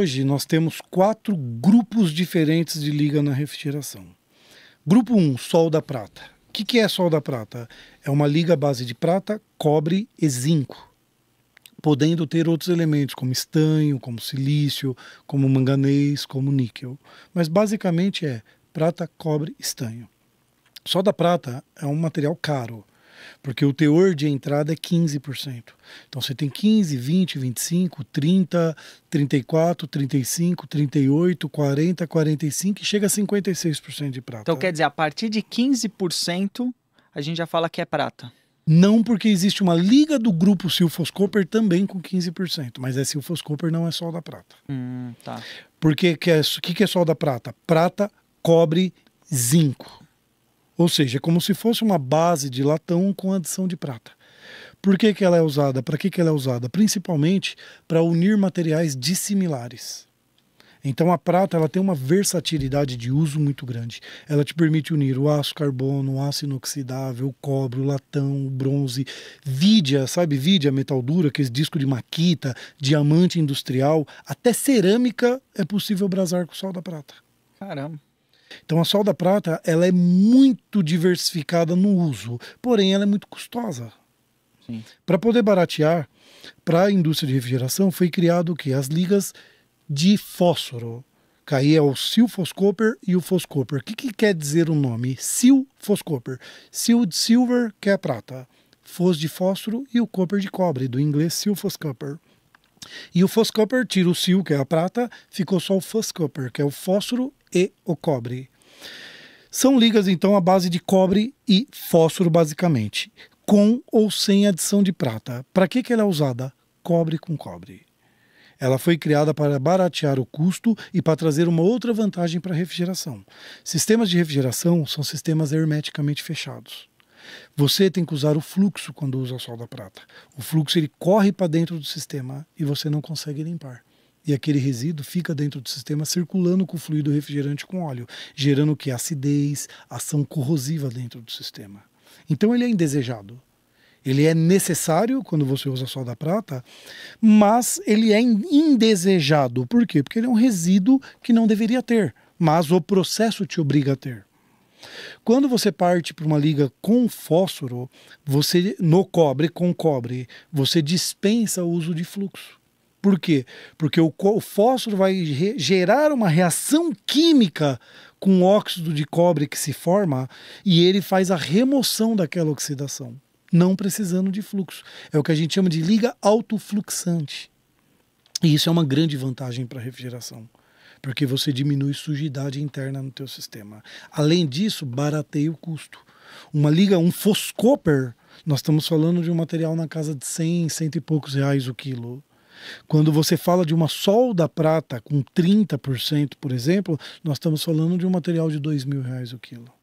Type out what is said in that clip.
Hoje nós temos quatro grupos diferentes de liga na refrigeração. Grupo 1, um, Sol da Prata. O que, que é Sol da Prata? É uma liga base de prata, cobre e zinco podendo ter outros elementos, como estanho, como silício, como manganês, como níquel. Mas basicamente é prata, cobre, estanho. Só da prata é um material caro porque o teor de entrada é 15%. Então você tem 15, 20, 25, 30, 34, 35, 38, 40, 45 e chega a 56% de prata. Então quer dizer, a partir de 15% a gente já fala que é prata. Não porque existe uma liga do grupo Silfos também com 15%, mas é Silfos não é Sol da Prata. Hum, tá. Porque o que, é, que, que é Sol da Prata? Prata, cobre, zinco. Ou seja, é como se fosse uma base de latão com adição de prata. Por que, que ela é usada? Para que, que ela é usada? Principalmente para unir materiais dissimilares. Então a prata ela tem uma versatilidade de uso muito grande. Ela te permite unir o aço carbono, o aço inoxidável, o cobre, o latão, o bronze, vidia, sabe, Vidia, metal dura, que é disco de maquita, diamante industrial, até cerâmica é possível brasar com o sol da prata. Caramba. Então a solda prata ela é muito diversificada no uso, porém ela é muito custosa. Para poder baratear, para a indústria de refrigeração foi criado o que? As ligas de fósforo. aí é o silfoscoper e o foscoper. O que, que quer dizer o nome? Silfoscoper. Sil de silver, que é prata. Fos de fósforo e o copper de cobre, do inglês silfoscoper. E o foscoper tira o sil, que é a prata, ficou só o foscoper, que é o fósforo e o cobre. São ligas, então, à base de cobre e fósforo, basicamente, com ou sem adição de prata. Para que, que ela é usada? Cobre com cobre. Ela foi criada para baratear o custo e para trazer uma outra vantagem para a refrigeração. Sistemas de refrigeração são sistemas hermeticamente fechados. Você tem que usar o fluxo quando usa o da prata. O fluxo ele corre para dentro do sistema e você não consegue limpar e aquele resíduo fica dentro do sistema circulando com o fluido refrigerante com óleo, gerando que acidez, ação corrosiva dentro do sistema. Então ele é indesejado. Ele é necessário quando você usa soda prata, mas ele é indesejado. Por quê? Porque ele é um resíduo que não deveria ter, mas o processo te obriga a ter. Quando você parte para uma liga com fósforo, você no cobre com cobre, você dispensa o uso de fluxo. Por quê? Porque o, o fósforo vai gerar uma reação química com o óxido de cobre que se forma e ele faz a remoção daquela oxidação, não precisando de fluxo. É o que a gente chama de liga autofluxante. E isso é uma grande vantagem para a refrigeração porque você diminui sujidade interna no teu sistema. Além disso, barateia o custo. Uma liga, um Foscoper, nós estamos falando de um material na casa de 100, cento e poucos reais o quilo. Quando você fala de uma solda prata com 30%, por exemplo, nós estamos falando de um material de R$ 2.000 o quilo.